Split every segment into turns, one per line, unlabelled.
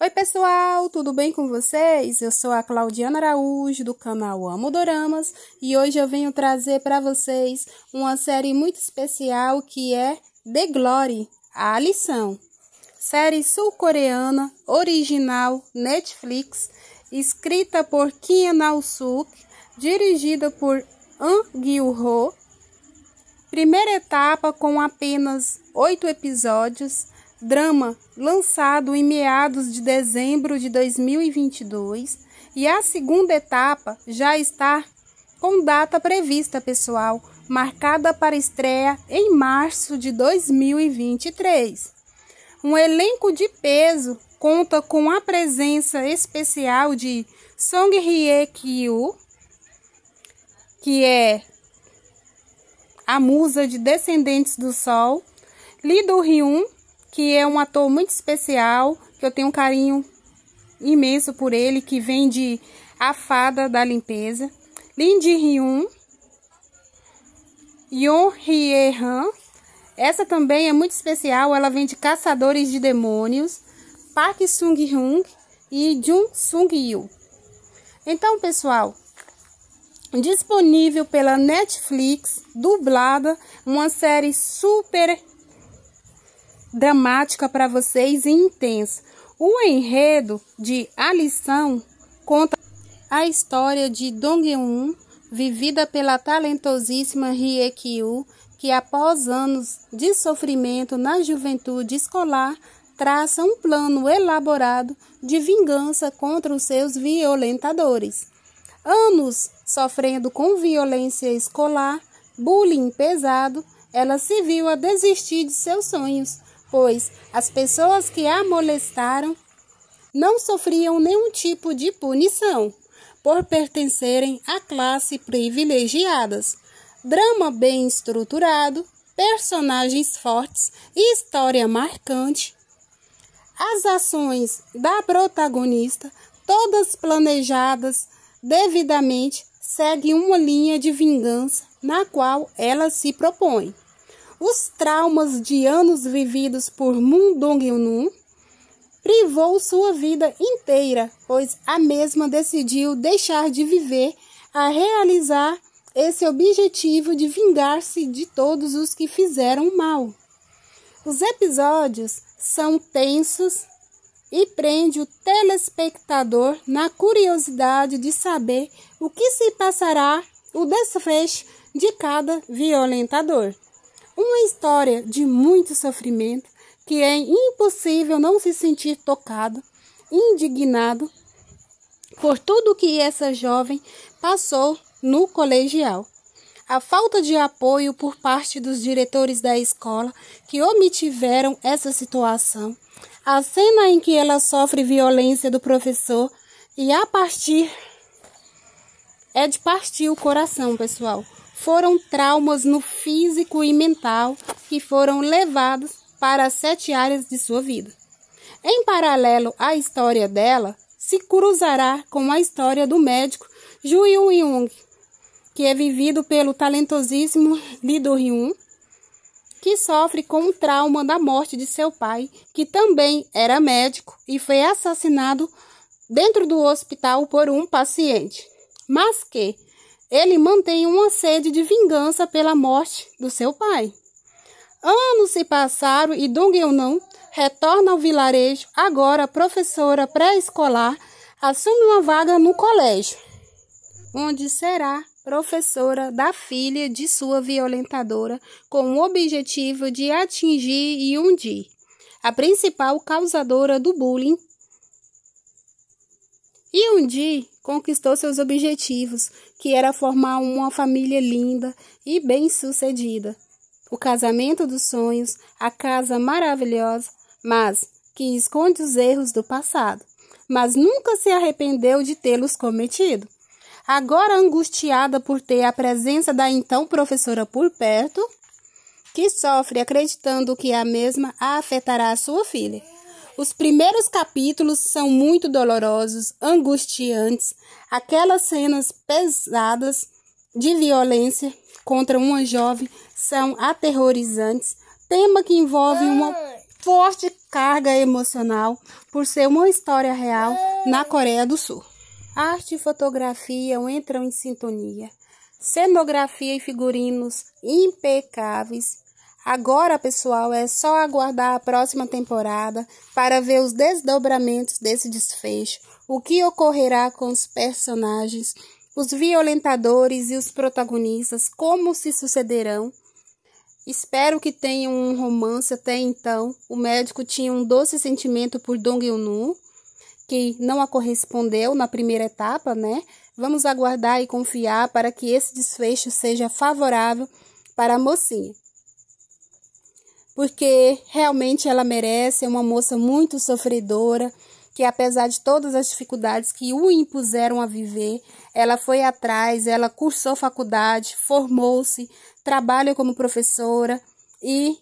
Oi, pessoal, tudo bem com vocês? Eu sou a Claudiana Araújo do canal Amo Doramas e hoje eu venho trazer para vocês uma série muito especial que é The Glory A Lição. Série sul-coreana, original Netflix, escrita por Kim nao suk dirigida por Ahn Gil-ho. Primeira etapa com apenas oito episódios drama lançado em meados de dezembro de 2022 e a segunda etapa já está com data prevista, pessoal, marcada para estreia em março de 2023. Um elenco de peso conta com a presença especial de Song Hye Kyo, que é a musa de Descendentes do Sol, Lee Do Hyun, que é um ator muito especial, que eu tenho um carinho imenso por ele, que vem de A Fada da Limpeza. Lindy Hyun, Yon Hye Han. Essa também é muito especial, ela vem de Caçadores de Demônios, Park Sung Hyung e Jun Sung Yu. Então, pessoal, disponível pela Netflix, dublada, uma série super dramática para vocês e intensa. O enredo de A Lição conta a história de Dong-eun, vivida pela talentosíssima Hye Kyu, que após anos de sofrimento na juventude escolar, traça um plano elaborado de vingança contra os seus violentadores. Anos sofrendo com violência escolar, bullying pesado, ela se viu a desistir de seus sonhos, pois as pessoas que a molestaram não sofriam nenhum tipo de punição por pertencerem à classe privilegiadas. Drama bem estruturado, personagens fortes e história marcante. As ações da protagonista, todas planejadas devidamente, seguem uma linha de vingança na qual ela se propõe. Os traumas de anos vividos por Moon Dong-nun privou sua vida inteira, pois a mesma decidiu deixar de viver a realizar esse objetivo de vingar-se de todos os que fizeram mal. Os episódios são tensos e prende o telespectador na curiosidade de saber o que se passará o desfecho de cada violentador. Uma história de muito sofrimento que é impossível não se sentir tocado, indignado por tudo que essa jovem passou no colegial. A falta de apoio por parte dos diretores da escola que omitiveram essa situação, a cena em que ela sofre violência do professor e a partir é de partir o coração, pessoal foram traumas no físico e mental que foram levados para as sete áreas de sua vida. Em paralelo à história dela, se cruzará com a história do médico Ju Jung, que é vivido pelo talentosíssimo Lee Do Hyun, que sofre com o trauma da morte de seu pai, que também era médico e foi assassinado dentro do hospital por um paciente, mas que ele mantém uma sede de vingança pela morte do seu pai. Anos se passaram e Dong não retorna ao vilarejo. Agora, professora pré-escolar assume uma vaga no colégio, onde será professora da filha de sua violentadora, com o objetivo de atingir Yundi, a principal causadora do bullying e um dia conquistou seus objetivos, que era formar uma família linda e bem-sucedida. O casamento dos sonhos, a casa maravilhosa, mas que esconde os erros do passado, mas nunca se arrependeu de tê-los cometido. Agora angustiada por ter a presença da então professora por perto, que sofre acreditando que a mesma a afetará a sua filha. Os primeiros capítulos são muito dolorosos, angustiantes, aquelas cenas pesadas de violência contra uma jovem são aterrorizantes, tema que envolve uma forte carga emocional por ser uma história real na Coreia do Sul. Arte e fotografia entram em sintonia. Cenografia e figurinos impecáveis, Agora, pessoal, é só aguardar a próxima temporada para ver os desdobramentos desse desfecho, o que ocorrerá com os personagens, os violentadores e os protagonistas, como se sucederão. Espero que tenham um romance até então. O médico tinha um doce sentimento por Dong Yunu, que não a correspondeu na primeira etapa, né? Vamos aguardar e confiar para que esse desfecho seja favorável para a mocinha porque realmente ela merece, é uma moça muito sofredora, que apesar de todas as dificuldades que o impuseram a viver, ela foi atrás, ela cursou faculdade, formou-se, trabalha como professora e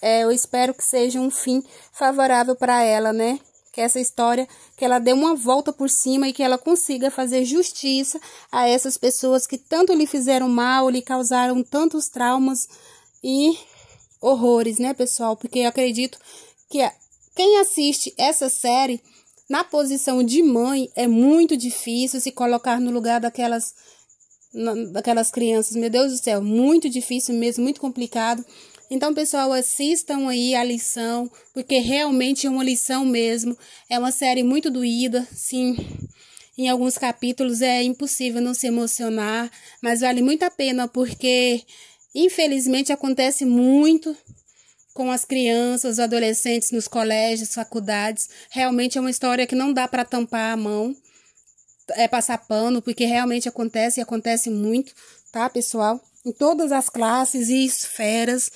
é, eu espero que seja um fim favorável para ela, né? Que essa história, que ela dê uma volta por cima e que ela consiga fazer justiça a essas pessoas que tanto lhe fizeram mal, lhe causaram tantos traumas e horrores, né, pessoal? Porque eu acredito que é, quem assiste essa série na posição de mãe é muito difícil se colocar no lugar daquelas daquelas crianças. Meu Deus do céu, muito difícil mesmo, muito complicado. Então, pessoal, assistam aí a lição, porque realmente é uma lição mesmo. É uma série muito doída, sim. Em alguns capítulos é impossível não se emocionar, mas vale muito a pena porque Infelizmente, acontece muito com as crianças, os adolescentes nos colégios, faculdades. Realmente é uma história que não dá para tampar a mão, é passar pano, porque realmente acontece e acontece muito, tá, pessoal? Em todas as classes e esferas